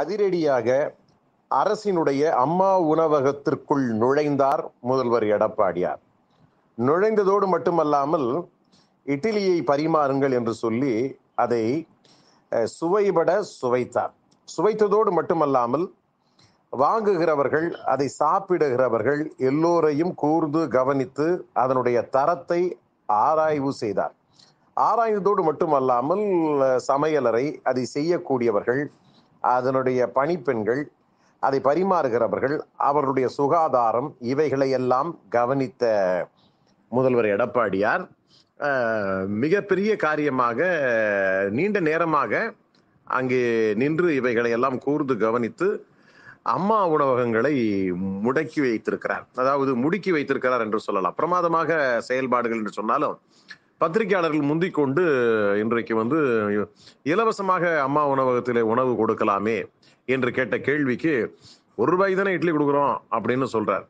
அதிரடியாக அரசினுடைய அம்மா உணவகத்திற்குள் நுழைந்தார் முதல்வர் எடப்பாடியார் நுழைந்ததோடு மட்டுமல்லாமல் இட்லியை பரிமாறுங்கள் என்று சொல்லி அதை சுவைபட சுவைத்தார் சுவைத்ததோடு மட்டுமல்லாமல் வாங்குகிறவர்கள் அதை சாப்பிடுகிறவர்கள் எல்லோரையும் கூர்ந்து கவனித்து அதனுடைய தரத்தை ஆராய்வு செய்தார் ஆராய்ந்ததோடு மட்டுமல்லாமல் சமையலறை அதை செய்யக்கூடியவர்கள் அதனுடைய பணிப்பெண்கள் அதை பரிமாறுகிறவர்கள் அவர்களுடைய சுகாதாரம் இவைகளை எல்லாம் கவனித்த முதல்வர் எடப்பாடியார் மிகப்பெரிய காரியமாக நீண்ட நேரமாக அங்கே நின்று இவைகளை எல்லாம் கூர்ந்து கவனித்து அம்மா உணவகங்களை முடக்கி வைத்திருக்கிறார் அதாவது முடுக்கி வைத்திருக்கிறார் என்று சொல்லலாம் பிரமாதமாக செயல்பாடுகள் என்று சொன்னாலும் பத்திரிகையாளர்கள் முந்திக் கொண்டு இன்றைக்கு வந்து இலவசமாக அம்மா உணவகத்திலே உணவு கொடுக்கலாமே என்று கேட்ட கேள்விக்கு ஒரு ரூபாய் தானே இட்லி கொடுக்குறோம் அப்படின்னு சொல்றார்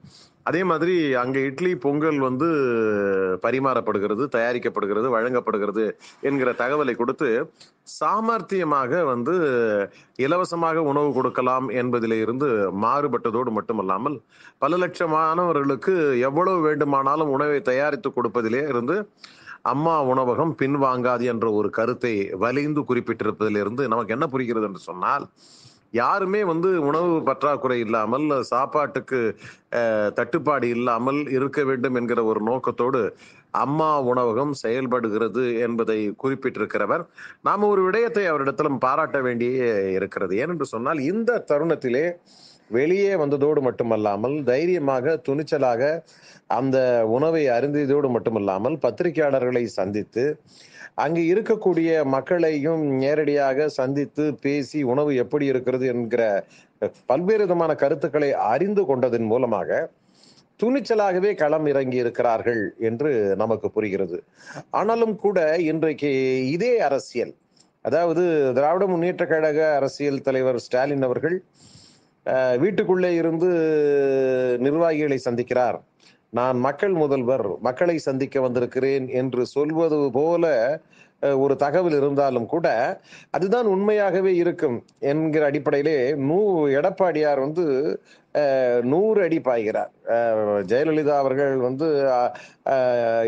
அதே மாதிரி அங்கே இட்லி பொங்கல் வந்து பரிமாறப்படுகிறது தயாரிக்கப்படுகிறது வழங்கப்படுகிறது என்கிற தகவலை கொடுத்து சாமர்த்தியமாக வந்து இலவசமாக உணவு கொடுக்கலாம் என்பதிலிருந்து மாறுபட்டதோடு மட்டுமல்லாமல் பல லட்சமானவர்களுக்கு எவ்வளவு வேண்டுமானாலும் உணவை தயாரித்து கொடுப்பதிலே இருந்து அம்மா உணவகம் பின்வாங்காது என்ற ஒரு கருத்தை வலிந்து குறிப்பிட்டிருப்பதிலிருந்து நமக்கு என்ன புரிகிறது என்று சொன்னால் யாருமே வந்து உணவு பற்றாக்குறை இல்லாமல் சாப்பாட்டுக்கு தட்டுப்பாடு இல்லாமல் இருக்க வேண்டும் என்கிற ஒரு நோக்கத்தோடு அம்மா உணவகம் செயல்படுகிறது என்பதை குறிப்பிட்டிருக்கிறவர் நாம் ஒரு விடயத்தை அவரிடத்திலும் பாராட்ட வேண்டியே இருக்கிறது ஏனென்று சொன்னால் இந்த தருணத்திலே வெளியே வந்ததோடு மட்டுமல்லாமல் தைரியமாக துணிச்சலாக அந்த உணவை அருந்தியதோடு மட்டுமல்லாமல் பத்திரிகையாளர்களை சந்தித்து அங்கு இருக்கக்கூடிய மக்களையும் நேரடியாக சந்தித்து பேசி உணவு எப்படி இருக்கிறது என்கிற பல்வேறு விதமான கருத்துக்களை அறிந்து கொண்டதன் மூலமாக துணிச்சலாகவே களம் இறங்கி இருக்கிறார்கள் என்று நமக்கு புரிகிறது ஆனாலும் கூட இன்றைக்கு இதே அரசியல் அதாவது திராவிட முன்னேற்ற கழக அரசியல் தலைவர் ஸ்டாலின் அவர்கள் வீட்டுக்குள்ளே இருந்து நிர்வாகிகளை சந்திக்கிறார் நான் மக்கள் முதல்வர் மக்களை சந்திக்க வந்திருக்கிறேன் என்று சொல்வது போல ஒரு தகவல் இருந்தாலும் கூட அதுதான் உண்மையாகவே இருக்கும் என்கிற அடிப்படையிலே நூ எடப்பாடியார் வந்து நூறு அடி பாய்கிறார் ஜெயலலிதா அவர்கள் வந்து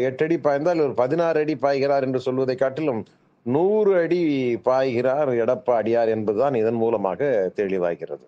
எட்டு அடி பாய்ந்தால் ஒரு பதினாறு அடி பாய்கிறார் என்று சொல்வதை காட்டிலும் நூறு அடி பாய்கிறார் எடப்பாடியார் என்பதுதான் இதன் மூலமாக தெளிவாகிறது